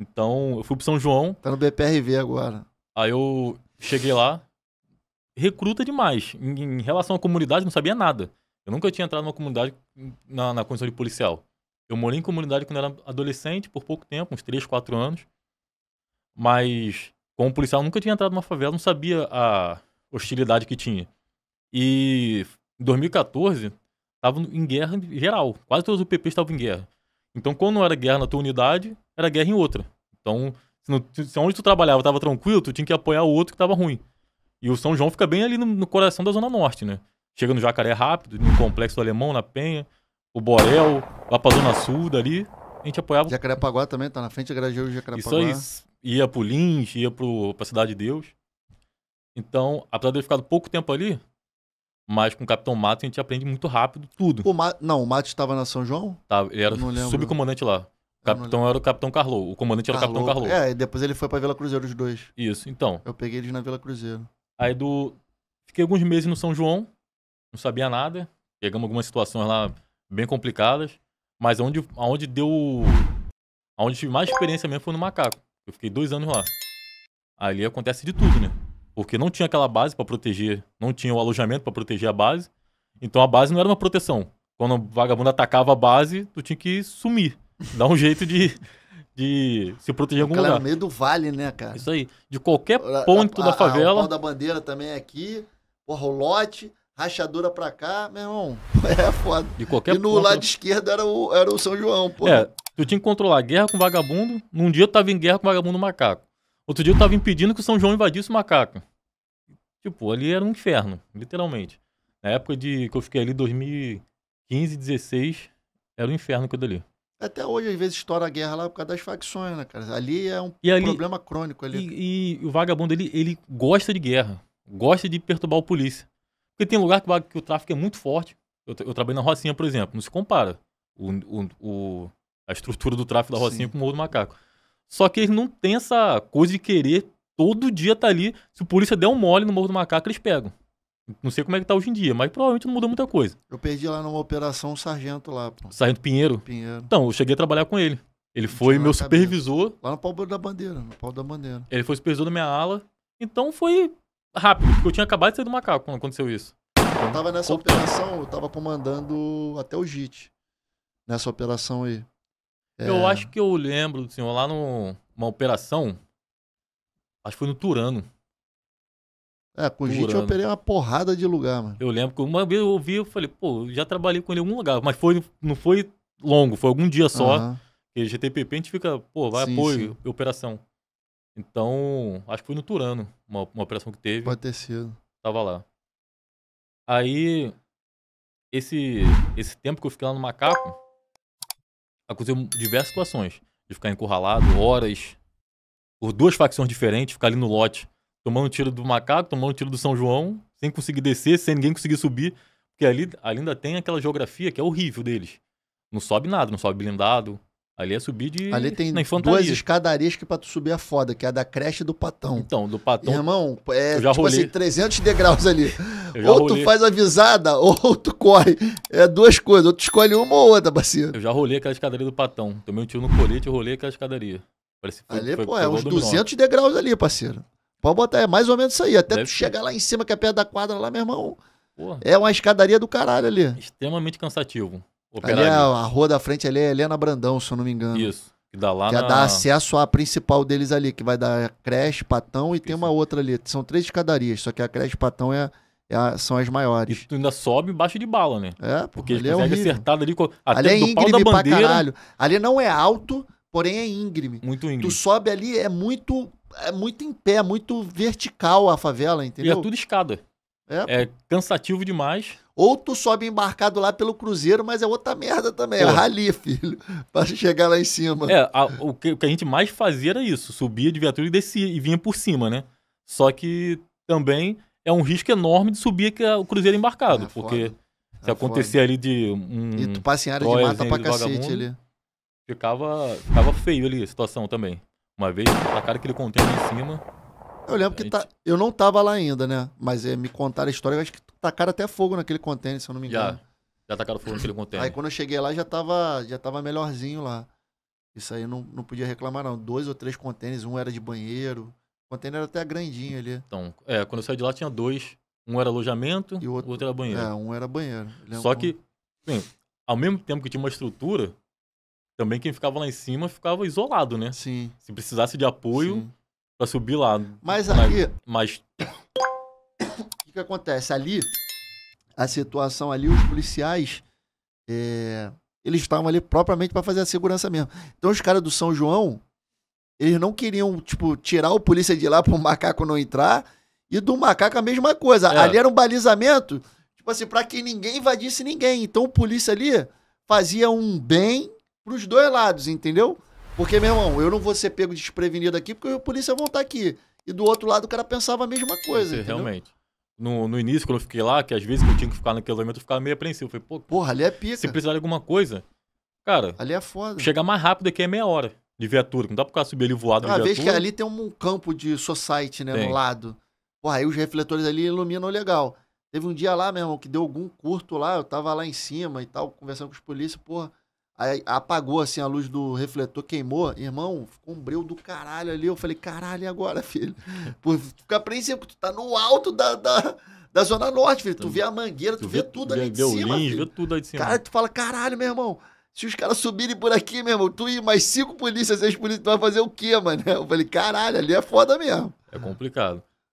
Então, eu fui pro São João. Tá no BPRV agora. Aí eu cheguei lá, recruta demais. Em, em relação à comunidade, não sabia nada. Eu nunca tinha entrado numa comunidade na, na condição de policial. Eu morei em comunidade quando era adolescente, por pouco tempo, uns 3, 4 anos. Mas, como policial, nunca tinha entrado numa favela, não sabia a hostilidade que tinha. E em 2014, tava em guerra geral. Quase todos os UPPs estavam em guerra. Então, quando não era guerra na tua unidade, era guerra em outra. Então, se, não, se onde tu trabalhava tava tranquilo, tu tinha que apoiar o outro que tava ruim. E o São João fica bem ali no, no coração da Zona Norte, né? Chega no Jacaré rápido, no Complexo do Alemão, na Penha, o Borel, lá pra Zona Sul dali. A gente apoiava. Jacarepaguá também, tá na frente, o Jacaré Jacarepaguá. Isso aí, ia pro Lins, ia pro, pra Cidade de Deus. Então, apesar de eu ter ficado pouco tempo ali, mas com o Capitão Matos a gente aprende muito rápido tudo. O Ma... Não, o Matos estava na São João? ele era subcomandante lá. O capitão era o Capitão Carlos. O comandante era o Capitão Carlos. É, e depois ele foi pra Vila Cruzeiro, os dois. Isso, então. Eu peguei eles na Vila Cruzeiro. Aí do. Fiquei alguns meses no São João, não sabia nada. Pegamos algumas situações lá bem complicadas. Mas onde, onde deu. Onde tive mais experiência mesmo foi no Macaco. Eu fiquei dois anos lá. Ali acontece de tudo, né? porque não tinha aquela base para proteger, não tinha o alojamento para proteger a base. Então a base não era uma proteção. Quando o vagabundo atacava a base, tu tinha que sumir, dar um jeito de, de se proteger algum lugar. É no meio do vale, né, cara? Isso aí. De qualquer ponto a, a, da favela. A, o da bandeira também é aqui, o rolote, rachadura pra cá, meu irmão, é foda. De qualquer e no ponto... lado esquerdo era o, era o São João, pô. É, tu tinha que controlar guerra com vagabundo. Num dia eu tava em guerra com vagabundo macaco. Outro dia eu tava impedindo que o São João invadisse o macaco. Tipo, ali era um inferno, literalmente. Na época de que eu fiquei ali, 2015, 16, era um inferno aquilo ali. Até hoje, às vezes, estoura a guerra lá por causa das facções, né, cara? Ali é um ali, problema crônico. ali. E, e, o vagabundo, ele, ele gosta de guerra. Gosta de perturbar o polícia. Porque tem lugar que, que o tráfico é muito forte. Eu, eu trabalhei na Rocinha, por exemplo. Não se compara o, o, o a estrutura do tráfico da Rocinha Sim. com o Morro do Macaco. Só que eles não têm essa coisa de querer todo dia tá ali. Se o polícia der um mole no Morro do Macaco, eles pegam. Não sei como é que tá hoje em dia, mas provavelmente não mudou muita coisa. Eu perdi lá numa operação um sargento lá. Pô. Sargento Pinheiro? Pinheiro. Então, eu cheguei a trabalhar com ele. Ele foi meu supervisor. Lá no pau da bandeira, no pau da bandeira. Ele foi supervisor da minha ala. Então foi rápido, porque eu tinha acabado de sair do macaco quando aconteceu isso. Eu tava nessa Opa. operação, eu tava comandando até o JIT. Nessa operação aí. Eu é. acho que eu lembro do assim, senhor lá numa operação. Acho que foi no Turano. É, com gente eu operei uma porrada de lugar, mano. Eu lembro que uma vez eu ouvi, eu falei, pô, já trabalhei com ele em algum lugar. Mas foi, não foi longo, foi algum dia só. Uhum. Porque GTPP a gente fica, pô, vai apoio, operação. Então, acho que foi no Turano, uma, uma operação que teve. Pode ter sido. Tava lá. Aí, esse, esse tempo que eu fiquei lá no Macaco aconteceu diversas situações. De ficar encurralado horas, por duas facções diferentes, ficar ali no lote, tomando tiro do macaco, tomando tiro do São João, sem conseguir descer, sem ninguém conseguir subir. Porque ali, ali ainda tem aquela geografia que é horrível deles. Não sobe nada, não sobe blindado, Ali é subir de Ali tem na duas escadarias que pra tu subir é foda, que é a da creche do patão. Então, do patão. Irmão, é eu já tipo rolei. assim, 300 degraus ali. Eu já ou tu faz a visada, ou tu corre. É duas coisas, ou tu escolhe uma ou outra, parceiro. Eu já rolei aquela escadaria do patão. Tomei um tiro no colete e rolei aquela escadaria. Parece que assim, foi, ali, foi, pô, foi é uns 200 degraus ali, parceiro. Pode botar, é mais ou menos isso aí. Até Deve tu ser. chegar lá em cima, que é perto da quadra lá, meu irmão. Porra. É uma escadaria do caralho ali. Extremamente cansativo. Operário. Ali é a rua da frente ali é Helena Brandão, se eu não me engano. Isso. Que dá lá que é na... dá acesso à principal deles ali, que vai dar creche, patão e Isso. tem uma outra ali. São três escadarias, só que a creche patão é, é a, são as maiores. E tu ainda sobe e baixa de bala, né? É, porque ali é acertado ali até ali é do pau da bandeira. caralho. Ali não é alto, porém é íngreme. Muito íngreme. Tu sobe ali, é muito é muito em pé, é muito vertical a favela, entendeu? E é tudo escada. É, é cansativo demais. Ou tu sobe embarcado lá pelo Cruzeiro, mas é outra merda também. Pô. É rali, filho, para chegar lá em cima. É, a, o, que, o, que, a gente mais fazia era isso: subia de viatura e descia e vinha por cima, né? Só que também é um risco enorme de subir que é o Cruzeiro embarcado, é, porque foda. se é, acontecer foda. ali de um. E tu passa em área de mata pra cacete ali. Ficava, ficava feio ali a situação também. Uma vez, a cara que ele contém em cima. Eu lembro que tá, gente... tá, eu não tava lá ainda, né? Mas é, me contaram a história, eu acho que tacaram até fogo naquele contêiner, se eu não me engano. Já, já tacaram fogo naquele contêiner. Aí quando eu cheguei lá já tava, já tava melhorzinho lá. Isso aí não, não podia reclamar, não. Dois ou três contêineres, um era de banheiro. O contêiner era até grandinho ali. Então, é, quando eu saí de lá tinha dois. Um era alojamento e o outro, outro era banheiro. É, um era banheiro. É Só que, bem, ao mesmo tempo que tinha uma estrutura, também quem ficava lá em cima ficava isolado, né? Sim. Se precisasse de apoio para subir lá. Mas aí. Mas, mas que, que acontece? Ali, a situação ali, os policiais, é, eles estavam ali propriamente para fazer a segurança mesmo. Então, os caras do São João, eles não queriam, tipo, tirar o polícia de lá para o macaco não entrar. E do macaco a mesma coisa. É. Ali era um balizamento, tipo assim, para que ninguém invadisse ninguém. Então, o polícia ali fazia um bem pros dois lados, entendeu? Porque, meu irmão, eu não vou ser pego desprevenido aqui porque a polícia vão estar tá aqui. E do outro lado o cara pensava a mesma coisa. Sim, realmente. No, no início, quando eu fiquei lá, que às vezes eu tinha que ficar naquele momento eu ficava meio apreensivo. Eu falei, pô, porra, ali é pica. Se precisar de alguma coisa, cara. Ali é foda. Chega mais rápido aqui é meia hora de viatura. Não dá pra ficar subir ali voado Uma viatura. vez que ali tem um campo de society, né, tem. no lado. Porra, aí os refletores ali iluminam legal. Teve um dia lá mesmo que deu algum curto lá, eu tava lá em cima e tal, conversando com os polícias, porra. Aí apagou assim a luz do refletor, queimou. Irmão, ficou um breu do caralho ali. Eu falei, caralho, e agora, filho? Pô, fica apreensivo, tu tá no alto da, da, da Zona Norte, filho. Tu, vê a mangueira, tu, tu vê, vê, tudo ali vê de cima. Lins, vê tudo ali de cima. Cara, tu fala, caralho, meu irmão. Se os caras subirem por aqui, meu irmão, tu ir mais cinco polícias, seis polícias, tu vai fazer o quê, mano? Eu falei, caralho, ali é foda mesmo. É complicado.